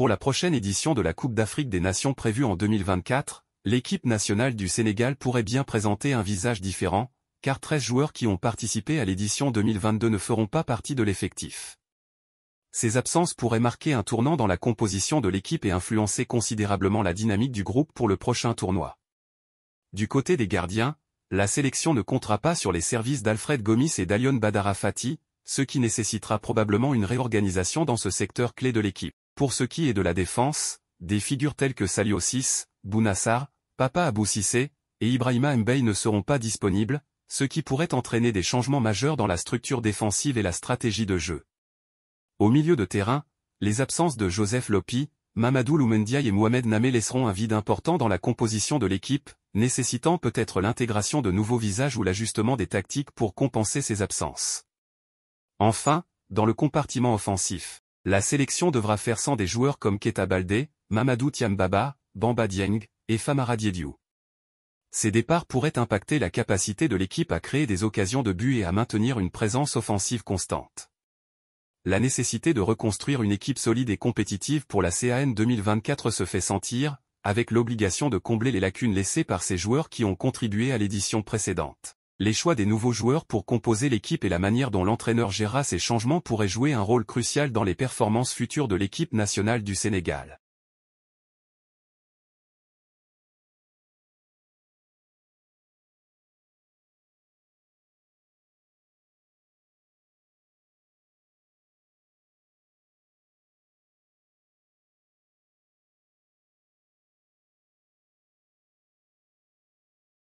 Pour la prochaine édition de la Coupe d'Afrique des Nations prévue en 2024, l'équipe nationale du Sénégal pourrait bien présenter un visage différent, car 13 joueurs qui ont participé à l'édition 2022 ne feront pas partie de l'effectif. Ces absences pourraient marquer un tournant dans la composition de l'équipe et influencer considérablement la dynamique du groupe pour le prochain tournoi. Du côté des gardiens, la sélection ne comptera pas sur les services d'Alfred Gomis et d'Alion Badara Fati, ce qui nécessitera probablement une réorganisation dans ce secteur clé de l'équipe. Pour ce qui est de la défense, des figures telles que Salio 6, Bounassar, Papa Abou Sissé, et Ibrahima Mbey ne seront pas disponibles, ce qui pourrait entraîner des changements majeurs dans la structure défensive et la stratégie de jeu. Au milieu de terrain, les absences de Joseph Lopi, Mamadou Loumendiaï et Mohamed Namé laisseront un vide important dans la composition de l'équipe, nécessitant peut-être l'intégration de nouveaux visages ou l'ajustement des tactiques pour compenser ces absences. Enfin, dans le compartiment offensif. La sélection devra faire sans des joueurs comme Keta Baldé, Mamadou Tiambaba, Bamba Dieng et Famara Diediu. Ces départs pourraient impacter la capacité de l'équipe à créer des occasions de but et à maintenir une présence offensive constante. La nécessité de reconstruire une équipe solide et compétitive pour la CAN 2024 se fait sentir, avec l'obligation de combler les lacunes laissées par ces joueurs qui ont contribué à l'édition précédente les choix des nouveaux joueurs pour composer l'équipe et la manière dont l'entraîneur gérera ces changements pourraient jouer un rôle crucial dans les performances futures de l'équipe nationale du Sénégal.